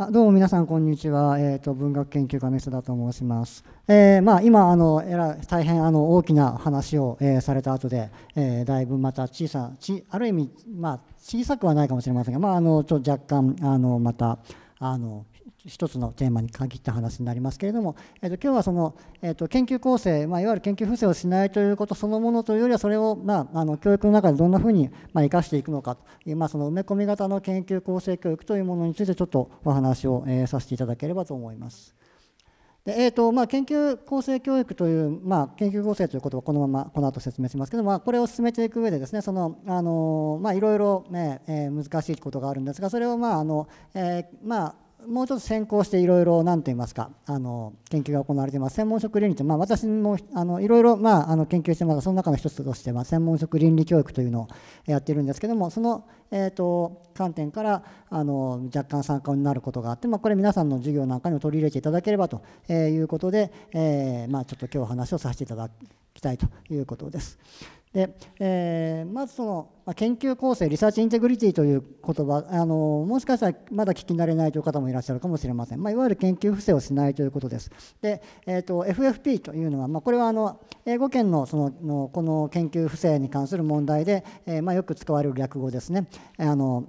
あどうも皆さん、こんにちは、えーと。文学研究家の磯田と申します。えー、まあ、今あの、えら大変あの大きな話を、えー、された後で、えー、だいぶまた小さちある意味、まあ、小さくはないかもしれませんが、まあ、あのちょ若干あのまたあの一つのテーマに限った話になりますけれども、えー、と今日はその、えー、と研究構成、まあ、いわゆる研究不正をしないということそのものというよりはそれを、まあ、あの教育の中でどんなふうに生かしていくのかという、まあ、その埋め込み型の研究構成教育というものについてちょっとお話を、えー、させていただければと思います。でえーとまあ、研究構成教育という、まあ、研究構成ということをこのままこの後説明しますけど、まあ、これを進めていく上でですねその、あのまあ、いろいろね、ねえー、難しいことがあるんですがそれを、まああのえーまあもうちょっと先行していろいろ何と言いますかあの研究が行われています専門職倫理って、まあ、私もいろいろ研究してますがその中の一つとして、まあ、専門職倫理教育というのをやっているんですけどもその、えーと、と観点からあの若干参考になることがあって、まあ、これ皆さんの授業なんかにも取り入れていただければということで、えー、まあ、ちょっと今日話をさせていただきたいということです。で、えー、まずその研究構成、リサーチインテグリティという言葉あのもしかしたらまだ聞き慣れないという方もいらっしゃるかもしれません、まあ、いわゆる研究不正をしないということです。で、えーと、FFP というのは、まあ、これはあの英語圏のそののこの研究不正に関する問題で、えー、まあ、よく使われる略語ですね。あの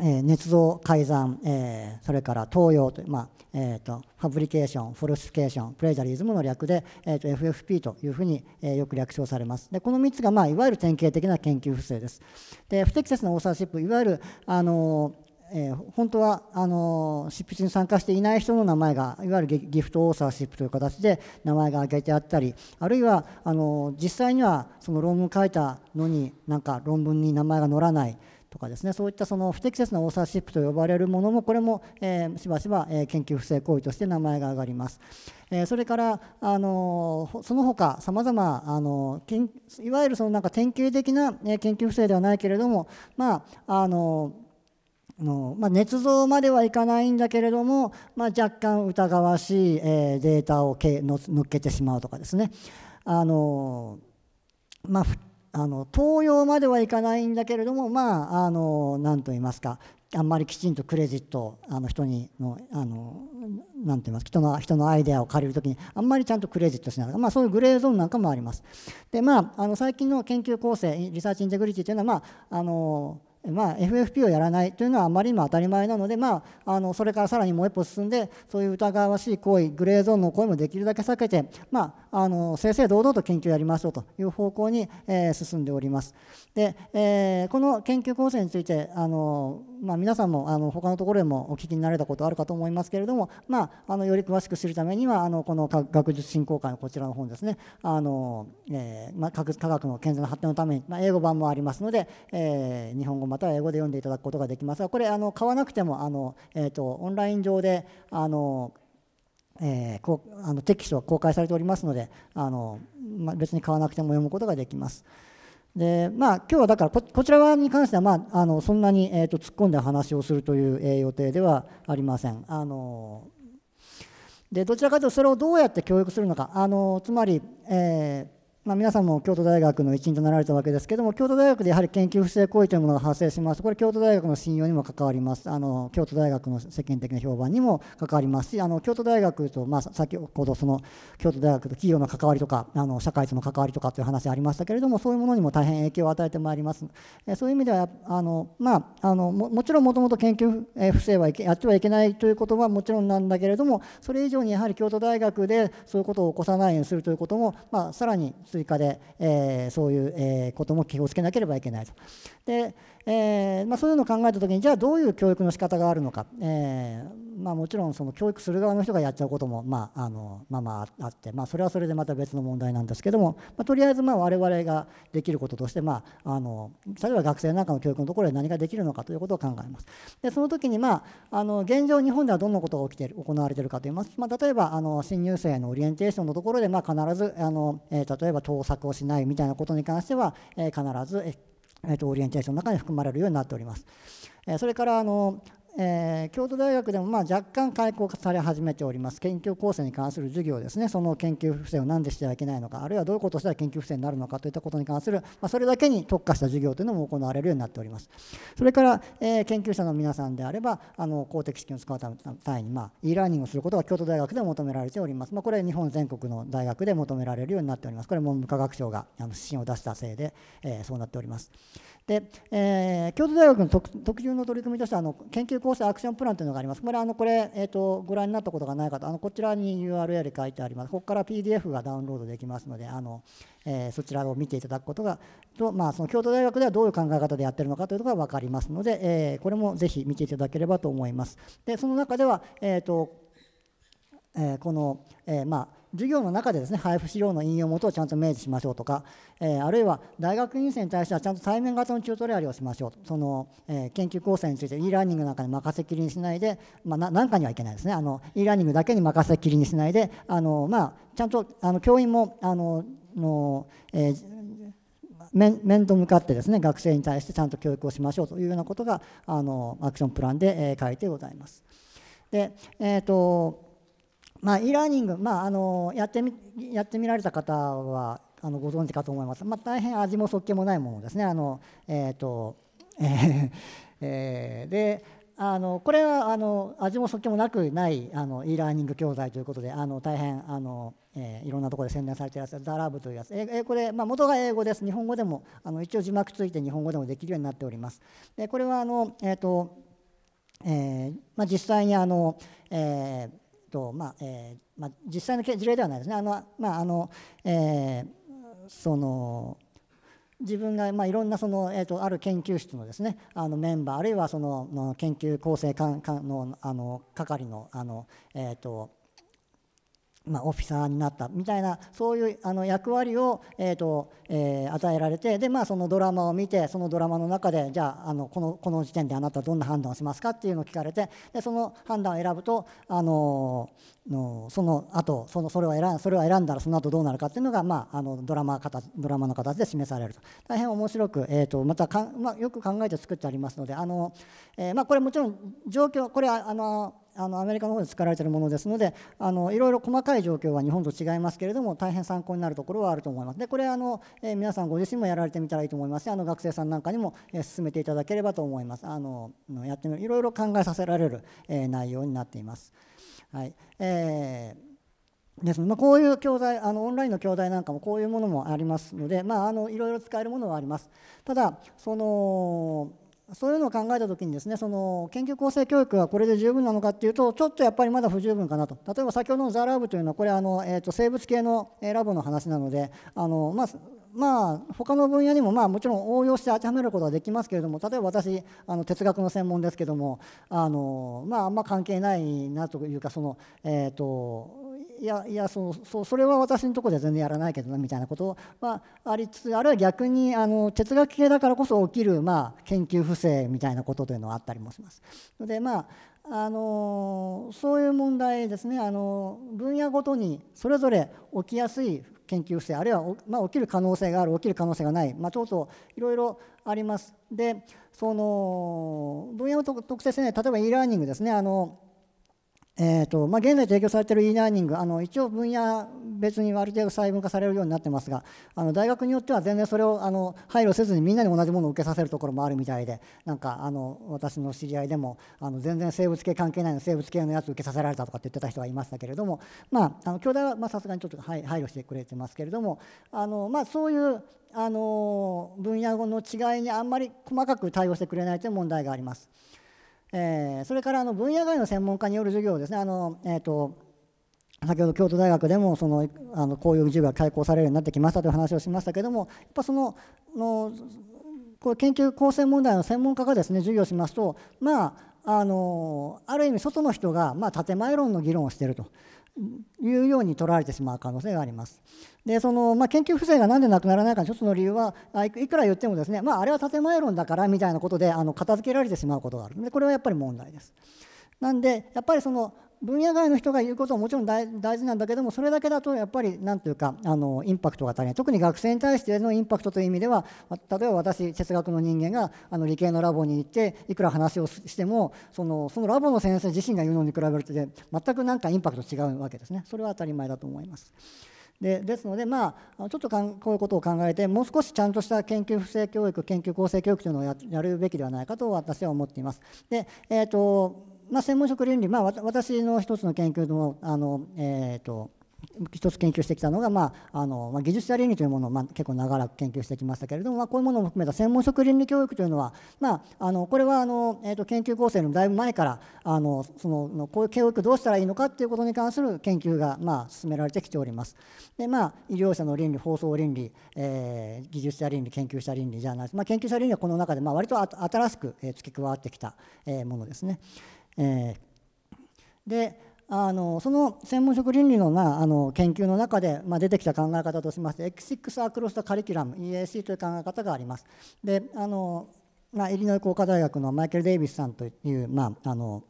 えー、捏造改ざん、えー、それから東洋という、まあえーと、ファブリケーションフォルスケーションプレジャリズムの略で、えーと、FFP というふうに、えー、よく略称されますでこの3つが、まあ、いわゆる典型的な研究不正ですで不適切なオーサーシップいわゆる、あのーえー、本当はあの執筆に参加していない人の名前がいわゆるギフトオーサーシップという形で名前が挙げてあったりあるいはあの実際にはその論文を書いたのになんか論文に名前が載らないとかですねそういったその不適切なオーサーシップと呼ばれるものもこれも、えしばしば、え研究不正行為として名前が挙がります。えそれからあのその他さまざまいわゆるそのなんか典型的な研究不正ではないけれどもまああののまあ、捏造まではいかないんだけれども、まあ、若干疑わしい、えー、データをけのっけてしまうとかですねあの、まあ、あの東洋まではいかないんだけれどもまああの何と言いますかあんまりきちんとクレジットあの人にのあのなんて言います人の人のアイデアを借りるときにあんまりちゃんとクレジットしながら、まあ、そういうグレーゾーンなんかもあります。でまああの最近の研究構成リサーチインテグリティというのは、まあ、あのまあ、FFP をやらないというのはあまりにも当たり前なので、まあ、あのそれからさらにもう一歩進んでそういう疑わしい行為グレーゾーンの行為もできるだけ避けて、まあ、あの正々堂々と研究をやりましょうという方向に、えー、進んでおります。でえー、この研究構成についてあのまあ、皆さんもあの他のところでもお聞きになれたことあるかと思いますけれども、まあ、あのより詳しく知るためにはあのこの学術振興会のこちらの本ですねあの、えーまあ、科学の健全な発展のために、まあ、英語版もありますので、えー、日本語または英語で読んでいただくことができますがこれあの買わなくてもあの、えーと、オンライン上であのえー、こうあのテキストは公開されておりますのであの、まあ、別に買わなくても読むことができます。でまあ今日はだからこちら側に関しては、まあ、あのそんなに、えー、と突っ込んで話をするという、えー、予定ではありません。あのでどちらかというとそれをどうやって教育するのかあのつまり、えーまあ、皆さんも京都大学の一員となられたわけですけども、京都大学でやはり研究不正行為というものが発生しますこれ、京都大学の信用にも関わります、あの京都大学の世間的な評判にも関わりますし、あの京都大学と、まあ、先ほど、その京都大学と企業の関わりとか、あの社会との関わりとかという話ありましたけれども、そういうものにも大変影響を与えてまいります。えそういう意味では、あのまあ、あのももちろんもともと研究不正はいけやってはいけないということはもちろんなんだけれども、それ以上にやはり京都大学でそういうことを起こさないようにするということも、まあ、さらに追追加で、えー、そういう、えー、ことも気をつけなければいけないと。で、えー、まあ、そういうのを考えた時にじゃあどういう教育の仕方があるのか、えー、まあ、もちろんその教育する側の人がやっちゃうことも、まあ、あのまあまああって、まあ、それはそれでまた別の問題なんですけども、まとりあえずまあ我々ができることとして、まあ、あの例えば学生なんかの教育のところで何ができるのかということを考えます。でその時に、まあ、あの現状日本ではどんなことが起きてる行われているかといいます、ま例えばあの新入生のオリエンテーションのところで、ま必ずあの、えー、例えば盗作をしないみたいなことに関しては、えー、必ず、えーえー、とオリエンテーションの中に含まれるようになっております。えそれからあのえー、京都大学でもまあ若干開講され始めております研究構成に関する授業ですねその研究不正を何でしてはいけないのかあるいはどういうことをしたら研究不正になるのかといったことに関する、まあ、それだけに特化した授業というのも行われるようになっておりますそれから、えー、研究者の皆さんであればあの公的資金を使うた際に、まあ、e ラーニングをすることが京都大学で求められております、まあ、これ日本全国の大学で求められるようになっておりますこれ文部科学省があの指針を出したせいで、えー、そうなっておりますで、えー、京都大学の特特有の取り組みとしてあの研究構成アクションプランというのがあります。これ、あのこれえー、とご覧になったことがない方、あのこちらに URL 書いてあります。ここから PDF がダウンロードできますので、あのえー、そちらを見ていただくことが、とまあ、その京都大学ではどういう考え方でやってるのかというのが分かりますので、えー、これもぜひ見ていただければと思います。で、その中では、えーとえー、この、えー、まあ授業の中でですね配布資料の引用元をちゃんと明示しましょうとか、えあるいは大学院生に対してはちゃんと対面型のチュートリアルをしましょうとその、え研究構成について e ラーニングなんかに任せきりにしないで、まあ、なんかにはいけないですねあの e ラーニングだけに任せきりにしないであの、まあ、ちゃんとあの教員もあのの、えー面面と向かってですね学生に対してちゃんと教育をしましょうというようなことがあのアクションプランで、えー、書いてございます。でえーとまあ、e ラーニング、まあ、あのやってみやってみられた方はあのご存知かと思います、まあ、大変味もそっけもないものですね。あのえーとえ えー、であのこれはあの味もそっけもなくないあの e ラーニング教材ということであの大変あの、えー、いろんなところで宣伝されていらっしゃるダラブというやつ、えー、これ、まあ、元が英語です日本語でもあの一応字幕ついて日本語でもできるようになっておりますでこれはあの、えーとえーまあ、実際にあの、えーとまあえーまあ、実際の事例ではないですねあの、まああのえー、その自分が、まあ、いろんなその、えーと、ある研究室のですねあのメンバーあるいはその研究構成かんかのあの係のあの、えーとまあ、オフィサーになったみたいなそういうあの役割を、えーとえー、与えられてで、まあ、そのドラマを見てそのドラマの中でじゃああのこのこの時点であなたはどんな判断をしますかっていうのを聞かれてでその判断を選ぶと、あののその後そのそれを選それを選んだらその後どうなるかっていうのが、まあ、あのドラマ形ドラマの形で示されると大変面白く、えーと、またか、まあ、よく考えて作ってありますのであの、えーまあ、これもちろん状況これはあのあのアメリカの方で作られているものですのであのいろいろ細かい状況は日本と違いますけれども大変参考になるところはあると思います。でこれあの、えー、皆さんご自身もやられてみたらいいと思いますしあの学生さんなんかにも、えー、進めていただければと思います。あのやってみるいろいろ考えさせられる、えー、内容になっています。はいえー、ですまあ、こういう教材あのオンラインの教材なんかもこういうものもありますので、まあ、あのいろいろ使えるものはありますただそのそういうのを考えた時にですねその研究構成教育はこれで十分なのかっていうとちょっとやっぱりまだ不十分かなと例えば先ほどのザ・ラブというのはこれあの、えー、と生物系のラボの話なのであの、まあ、まあ、他の分野にもまあもちろん応用して当てはめることはできますけれども例えば私あの哲学の専門ですけどもあの、まあ、あんま関係ないなというかその、えーといやいやそうそうそれは私のところでは全然やらないけどなみたいなことはありつつあるいは逆にあの哲学系だからこそ起きる、まあ、研究不正みたいなことというのはあったりもします。でまああのそういう問題ですねあの分野ごとにそれぞれ起きやすい研究不正あるいは、まあ、起きる可能性がある起きる可能性がない、まあ、とうとういろいろあります。でその分野を特性性ね例えば e ラーニングですねあのえーとまあ、現在提供されている e ラーニングあの一応分野別にある程度細分化されるようになってますがあの大学によっては全然それをあの配慮せずにみんなに同じものを受けさせるところもあるみたいでなんかあの私の知り合いでもあの全然生物系関係ないの生物系のやつ受けさせられたとかって言ってた人がいましたけれどもまああの兄弟はさすがにちょっと配慮してくれてますけれどもあの、まあ、そういうあの分野の違いにあんまり細かく対応してくれないという問題があります。えー、それからあの分野外の専門家による授業ですねあの、えーと、先ほど京都大学でもそのあのこういう授業が開講されるようになってきましたという話をしましたけどもやっぱそののこ研究構成問題の専門家がですね授業しますとまああのある意味外の人が、まあ、建前論の議論をしているというように取られてしまう可能性があります。でそのまあ、研究不正が何でなくならないかの一つの理由はいくら言ってもですね、まあ、あれは建前論だからみたいなことであの片付けられてしまうことがあるのでこれはやっぱり問題です。なんでやっぱりその分野外の人が言うことはもちろん大事なんだけどもそれだけだとやっぱり何というかあのインパクトが足りない特に学生に対してのインパクトという意味では例えば私哲学の人間があの理系のラボに行っていくら話をしてもそのそのラボの先生自身が言うのに比べると全くなんかインパクト違うわけですねそれは当たり前だと思います。でですので、まあ、ちょっとかんこういうことを考えてもう少しちゃんとした研究不正教育研究公正教育というのをやるべきではないかと私は思っています。でえーとまあ、専門職倫理、まあ、私の一つの研究のあの、えーと、一つ研究してきたのが、まああのまあ、技術者倫理というものを、まあ、結構長らく研究してきましたけれども、まあ、こういうものを含めた専門職倫理教育というのは、まあ、あのこれはあの、えーと、研究構成のだいぶ前からあのそのこういう教育どうしたらいいのかということに関する研究が、まあ、進められてきております。でまあ、医療者の倫理、放送倫理、えー、技術者倫理、研究者倫理じゃないです、まあ、研究者倫理はこの中で、まあ、割と新しく付け加わってきたものですね。えであのその専門職倫理の,、まあ、あの研究の中で、まあ、出てきた考え方としまして X6 アクロスタカリキュラム EAC という考え方があります。であのまあ、イリノイ工科大学のマイケル・デイビスさんという、まあ、あの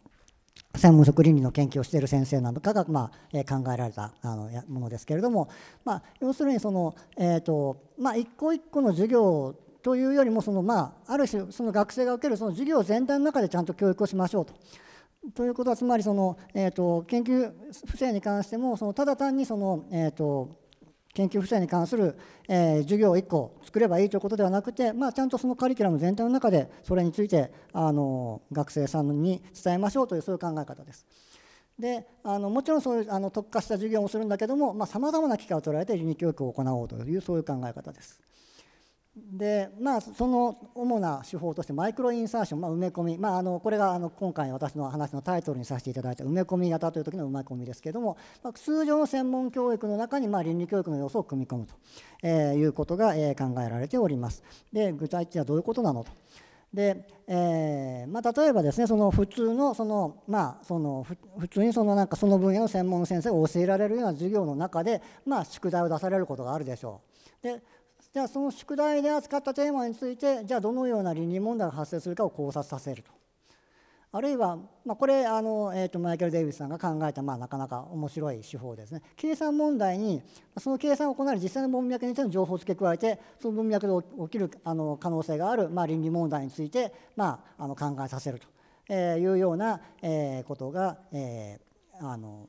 専門職倫理の研究をしている先生などかが、まあえ考えられたあのものですけれども、まあ、要するにその、えーとまあ、一個一個の授業というよりもその、まあ、ある種その学生が受けるその授業全体の中でちゃんと教育をしましょうと。ということはつまりその、えーと、研究不正に関してもそのただ単にその、えーと、研究不正に関する、えー、授業を1個作ればいいということではなくて、まあ、ちゃんとそのカリキュラム全体の中でそれについてあの学生さんに伝えましょうというそういう考え方です。であのもちろんそういうあの特化した授業もするんだけどもさまざ、まな機会を捉えて理理教育を行おうというそういう考え方です。でまあ、その主な手法としてマイクロインサーション、まあ、埋め込み、まあ、あのこれがあの今回私の話のタイトルにさせていただいた埋め込み型という時の埋め込みですけれども、まあ、通常の専門教育の中にまあ倫理教育の要素を組み込むと、えー、いうことが、え考えられております。で具体的にはどういうことなのと。で、えーまあ、例えばですねその普通のその,、まあ、その普通にそのなんかその分野の専門の先生が教えられるような授業の中で、まあ、宿題を出されることがあるでしょう。でじゃあその宿題で扱ったテーマについてじゃあどのような倫理問題が発生するかを考察させると。あるいは、まあ、これあの、えーと、マイケル・デイビスさんが考えた、まあ、なかなか面白い手法ですね計算問題にその計算を行う実際の文脈についての情報を付け加えてその文脈で起きるあの可能性がある、まあ、倫理問題について、まあ、あの考えさせるというような、えー、ことが、えー、あの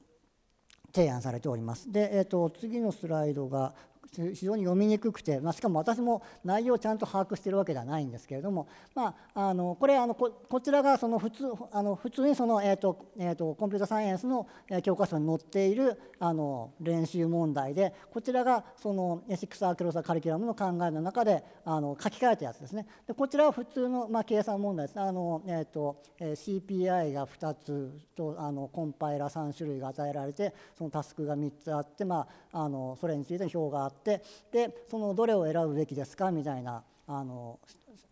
提案されております。で、えーと次のスライドが非常に読みにくくて、まあ、しかも私も内容をちゃんと把握しているわけではないんですけれども、まあ、あのこれあのこちらがその普通あの普通にその、えーとえーと、コンピュータサイエンスの教科書に載っているあの練習問題でこちらがそのエシックス・アークロサカリキュラムの考えの中であの書き換えたやつですねでこちらは普通の、まあ、計算問題ですあの、えーと、CPI が2つとあのコンパイラ3種類が与えられてそのタスクが3つあって、まあ、あのそれについて表があってってでそのどれを選ぶべきですかみたいなあの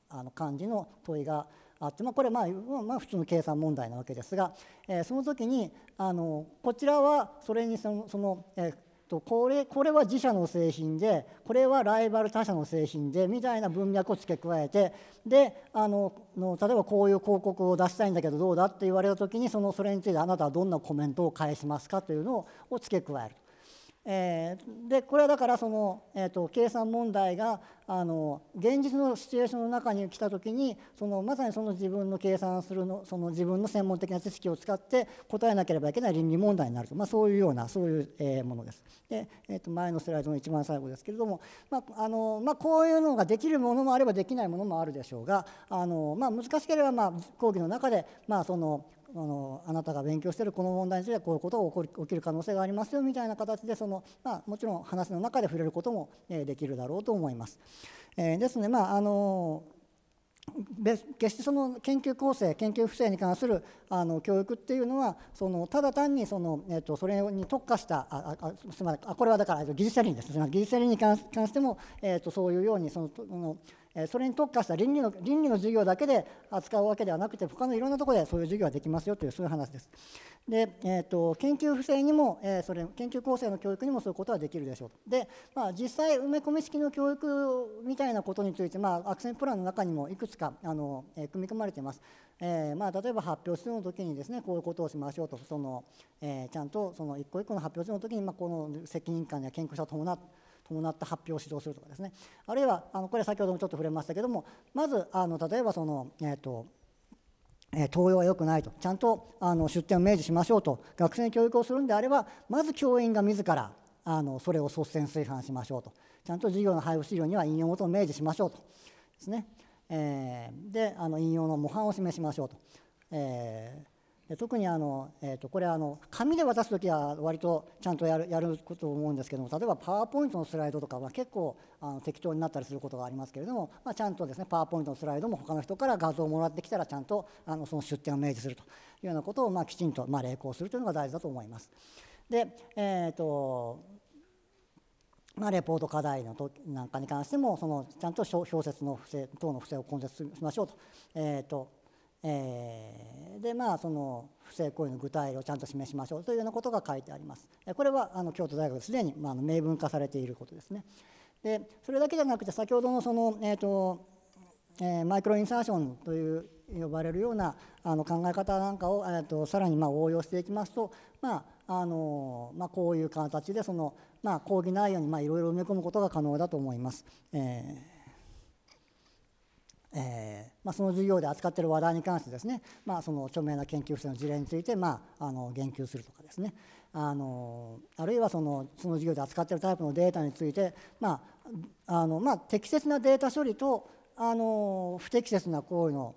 あの感じの問いがあって、まあ、これまあ、まあ、普通の計算問題なわけですが、えー、その時にあのこちらはそれにそのその、えーとこれこれは自社の製品でこれはライバル他社の製品でみたいな文脈を付け加えてであのの例えばこういう広告を出したいんだけどどうだって言われた時にそのそれについてあなたはどんなコメントを返しますかというのを付け加える。えー、でこれはだからその、えーと、計算問題があの現実のシチュエーションの中に来た時にそのまさにその自分の計算するのその自分の専門的な知識を使って答えなければいけない倫理問題になると、まあ、そういうようなそういう、えー、ものです。で、えー、と前のスライドの一番最後ですけれども、まああのまあ、こういうのができるものもあればできないものもあるでしょうがあの、まあ、難しければまあ講義の中で、まあ、そのあのあなたが勉強しているこの問題についてはこういうことが起こり起きる可能性がありますよみたいな形でその、まあ、もちろん話の中で触れることも、えできるだろうと思います。えー、ですね、まああの決してその研究構成研究不正に関するあの教育っていうのはそのただ単にその、えー、とそれに特化したああすみませんあこれはだから技術者倫ですね技術者倫に関しても、えー、とそういうようにそののそれに特化した倫理の倫理の授業だけで扱うわけではなくて他のいろんなところでそういう授業ができますよというそういう話です。で、えーと、研究不正にも、えー、それ研究構成の教育にもそういうことはできるでしょうで、まあ、実際埋め込み式の教育みたいなことについて、まあ、アクセンプランの中にもいくつかあの、えー、組み込まれています。えー、まあ、例えば発表するの時にですねこういうことをしましょうとその、えー、ちゃんとその一個一個の発表するの時に、まあ、この責任感や研究者を伴って伴った発表を指導するとかですねあるいはあのこれ先ほどもちょっと触れましたけどもまずあの例えばその、えーと、え登用は良くないとちゃんとあの出店を明示しましょうと学生に教育をするんであればまず教員が自らあのそれを率先垂範しましょうとちゃんと授業の配布資料には引用元を明示しましょうとですね、えー、であの引用の模範を示しましょうと、えー、で特にあの、えー、とこれあの紙で渡す時は割とちゃんとやるやると思うんですけども例えばパワーポイントのスライドとかは結構あの適当になったりすることがありますけれども、まあ、ちゃんとですねパワーポイントのスライドも他の人から画像をもらってきたらちゃんとあのその出典を明示するというようなことを、まあ、きちんと、まあ、励行するというのが大事だと思います。で、えーとまあ、レポート課題のとなんかに関してもそのちゃんと小説の不正等の不正を根絶しましょうと,、えーとえー、でまあその不正行為の具体例をちゃんと示しましょうというようなことが書いてあります。これはあの京都大学すでに、まあ、明文化されていることですね。でそれだけじゃなくて先ほどのその、えーとえー、マイクロインサーションという呼ばれるようなあの考え方なんかを、えーと、とさらにまあ応用していきますと、まああのまあ、こういう形でその、まあ、講義内容にいろいろ埋め込むことが可能だと思います。えーえーまあ、その授業で扱っている話題に関してですね、まあ、その著名な研究者の事例について、まあ、あの言及するとかですねあのあるいはそのその授業で扱っているタイプのデータについて、まああのまあ、適切なデータ処理とあの不適切な行為の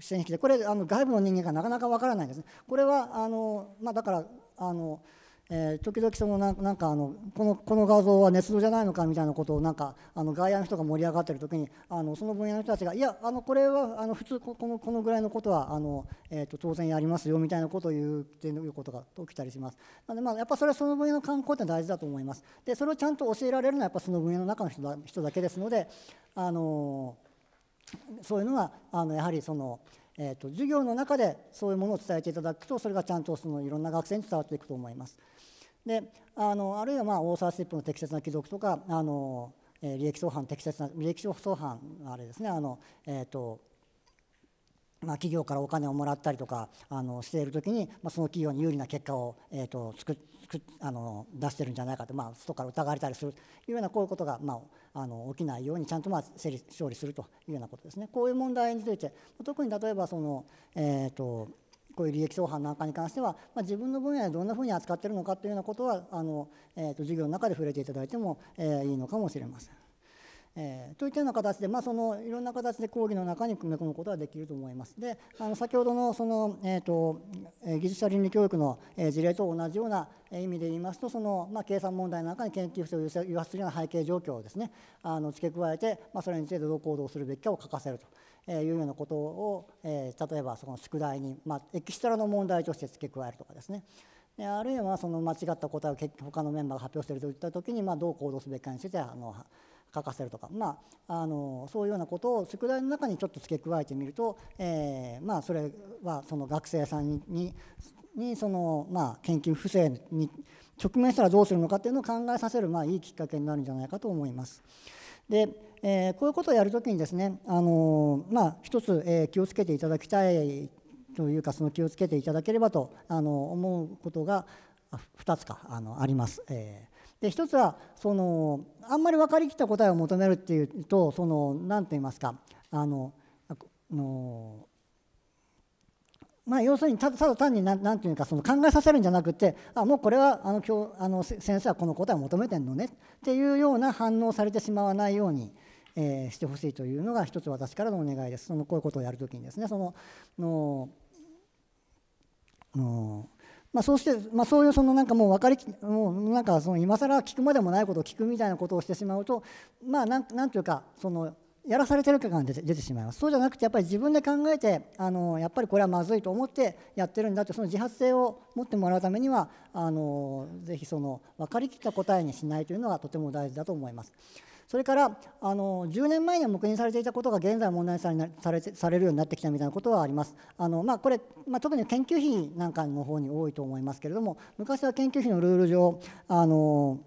線引きでこれあの外部の人間がなかなかわからないんですね。これはあの、まあ、だからあのえー、時々そのななんかあのこのこの画像は捏造じゃないのかみたいなことをなんかあの外野の人が盛り上がってる時にあのその分野の人たちがいやあのこれはあの普通このこのぐらいのことはあの、えー、と当然やりますよみたいなことを言うっていうことが起きたりしますなのでまあやっぱそれはその分野の観光って大事だと思いますでそれをちゃんと教えられるのはやっぱその分野の中の人だ人だけですのであのそういうのはあのやはりその。えーと、授業の中でそういうものを伝えていただくとそれがちゃんとそのいろんな学生に伝わっていくと思います。であのあるいはまあオーサーシップの適切な帰属とかあの、えー、利益相反適切な利益相反あれですねあの、えーとまあ、企業からお金をもらったりとかあのしている時に、まあ、その企業に有利な結果を、えーと、つくあの出してるんじゃないかと、まあ、外から疑われたりするというようなこういうことが、まああの起きないようにちゃんとまあ処理するというようなことですね。こういう問題について特に例えばその、えーと、こういう利益相反なんかに関しては、まあ、自分の分野でどんなふうに扱っているのかというようなことはあの、えーと、と授業の中で触れていただいても、えー、いいのかもしれません。えー、といったような形で、まあ、そのいろんな形で講義の中に組み込むことができると思います。であの先ほどのその、えーと、技術者倫理教育の事例と同じような意味で言いますとその、まあ、計算問題の中に研究正を誘発するような背景状況をですねあの付け加えて、まあ、それについてどう行動するべきかを書かせると。いうようなことを、えー、例えばその宿題に、まあ、エキストラの問題として付け加えるとかですねあるいはその間違った答えを他のメンバーが発表しているといった時に、まあ、どう行動すべきかについてあの書かせるとか、まあ、あのそういうようなことを宿題の中にちょっと付け加えてみると、えーまあ、それはその学生さんににその、まあ、研究不正に直面したらどうするのかっていうのを考えさせる、まあ、いいきっかけになるんじゃないかと思います。でえー、こういうことをやるときにですね、あのまあ、一つ、えー、気をつけていただきたいというかその気をつけていただければとあの思うことが2つかあのあります。えーで一つはそのあんまり分かりきった答えを求めるっていうとその何て言いますかあののまあ、要するにただ単に何て言うかその考えさせるんじゃなくてあもうこれはあの今日あの先生はこの答えを求めてるのねっていうような反応されてしまわないように、えー、してほしいというのが一つ私からのお願いですそのこういうことをやるときにですねそのののまあ、そうして、まあ、そういうそのなんかもう分かりもうなんかその今更聞くまでもないことを聞くみたいなことをしてしまうと、まあ、なんなんというかそのやらされてる感が出て出てしまいますそうじゃなくてやっぱり自分で考えてあのやっぱりこれはまずいと思ってやってるんだってその自発性を持ってもらうためにはあのぜひその分かりきった答えにしないというのはとても大事だと思います。それからあの10年前には黙認されていたことが現在問題にされされされるようになってきたみたいなことはあります。あのまあ、これ、まあ、特に研究費なんかの方に多いと思いますけれども昔は研究費のルール上あの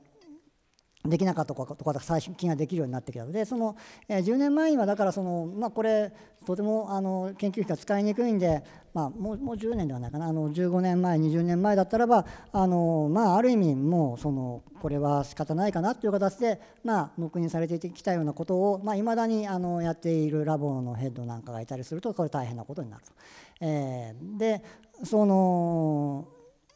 できなかったことが最近はできるようになってきたのでその、えー、10年前にはだからその、まあ、これとてもあの研究費が使いにくいんで、まあ、もうもう10年ではないかなあの15年前20年前だったらばあの、まあ、ある意味もうそのこれは仕方ないかなという形で、まあ、黙認されてきたようなことをいまあ、未だにあのやっているラボのヘッドなんかがいたりするとこれ大変なことになると。えー、でその、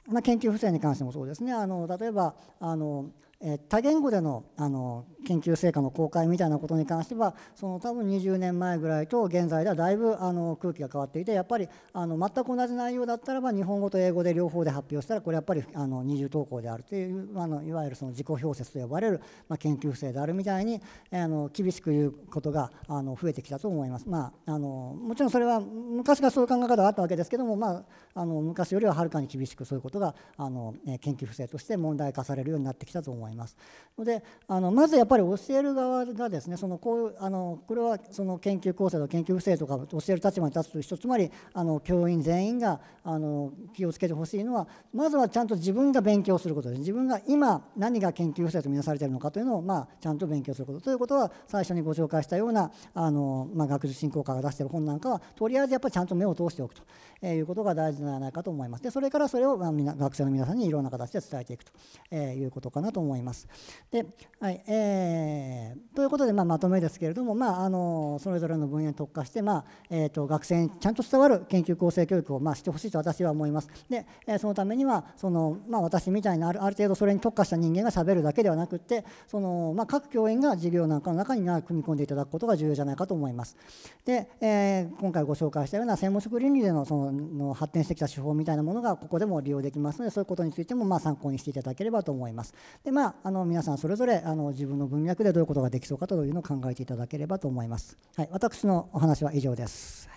まあ、研究不正に関してもそうですねあの例えばあのえ多言語でのあの研究成果の公開みたいなことに関してはその多分20年前ぐらいと現在ではだいぶあの空気が変わっていてやっぱりあの全く同じ内容だったらば日本語と英語で両方で発表したらこれやっぱりあの二重投稿であるというあのいわゆるその自己評説と呼ばれる、まあ、研究不正であるみたいにあの厳しく言うことがあの増えてきたと思います。まあ、あのもちろんそれは昔からそういう考え方があったわけですけども、まあ、あの昔よりははるかに厳しくそういうことがあの研究不正として問題化されるようになってきたと思います。のであのまずぱり教える側がですねそのこうあのこれはその研究構成と研究不正とか教える立場に立つと一つつまりあの教員全員があの気をつけてほしいのはまずはちゃんと自分が勉強することです自分が今何が研究不正とみなされているのかというのを、まあ、ちゃんと勉強することということは最初にご紹介したようなあの、まあ、学術振興課が出している本なんかはとりあえずやっぱりちゃんと目を通しておくと、えー、いうことが大事ではないかと思います。でそれからそれを、まあ、学生の皆さんにいろんな形で伝えていくと、えいうことかなと思います。ではいえーえー、ということで、まあ、まとめですけれども、まあ、あのそれぞれの分野に特化して、まあえーと、学生にちゃんと伝わる研究構成教育を、まあ、してほしいと私は思います。で、えー、そのためにはその、まあ、私みたいなあるある程度それに特化した人間がしゃべるだけではなくてその、まあ、各教員が授業なんかの中に組み込んでいただくことが重要じゃないかと思います。で、えー、今回ご紹介したような専門職倫理でのその発展してきた手法みたいなものがここでも利用できますのでそういうことについても、まあ、参考にしていただければと思います。でまあ、あの皆さんそれぞれあの自分の文脈でどういうことができそうかというのを考えていただければと思います。はい、私のお話は以上です。